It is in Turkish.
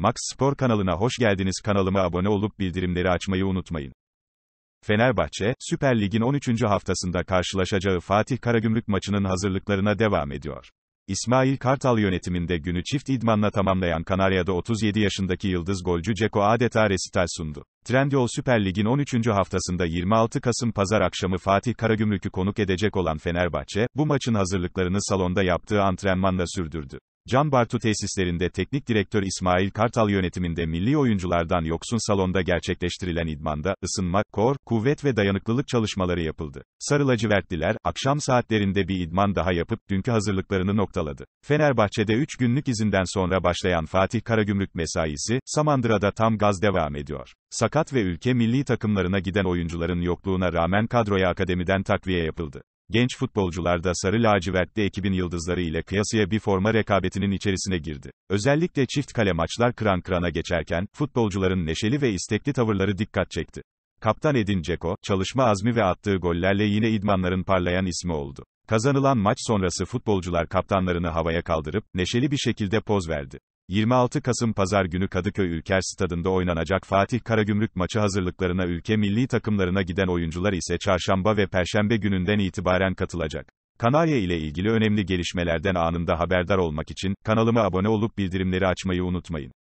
Max Spor kanalına hoş geldiniz. Kanalıma abone olup bildirimleri açmayı unutmayın. Fenerbahçe, Süper Lig'in 13. haftasında karşılaşacağı Fatih Karagümrük maçının hazırlıklarına devam ediyor. İsmail Kartal yönetiminde günü çift idmanla tamamlayan Kanarya'da 37 yaşındaki yıldız golcü Ceko adeta resital sundu. Trendyol Süper Lig'in 13. haftasında 26 Kasım pazar akşamı Fatih Karagümrük'ü konuk edecek olan Fenerbahçe, bu maçın hazırlıklarını salonda yaptığı antrenmanla sürdürdü. Can Bartu tesislerinde teknik direktör İsmail Kartal yönetiminde milli oyunculardan yoksun salonda gerçekleştirilen idmanda, ısınma, kor, kuvvet ve dayanıklılık çalışmaları yapıldı. Sarılacı verdiler. akşam saatlerinde bir idman daha yapıp, dünkü hazırlıklarını noktaladı. Fenerbahçe'de 3 günlük izinden sonra başlayan Fatih Karagümrük mesaisi, Samandıra'da tam gaz devam ediyor. Sakat ve ülke milli takımlarına giden oyuncuların yokluğuna rağmen kadroya akademiden takviye yapıldı genç futbolcular da sarı lacivertli ekibin yıldızları ile kıyasıya bir forma rekabetinin içerisine girdi. Özellikle çift kale maçlar kıran kırana geçerken, futbolcuların neşeli ve istekli tavırları dikkat çekti. Kaptan Edin Dzeko, çalışma azmi ve attığı gollerle yine idmanların parlayan ismi oldu. Kazanılan maç sonrası futbolcular kaptanlarını havaya kaldırıp, neşeli bir şekilde poz verdi. 26 Kasım Pazar günü Kadıköy Ülker Stadında oynanacak Fatih Karagümrük maçı hazırlıklarına ülke milli takımlarına giden oyuncular ise çarşamba ve perşembe gününden itibaren katılacak. Kanarya ile ilgili önemli gelişmelerden anında haberdar olmak için kanalıma abone olup bildirimleri açmayı unutmayın.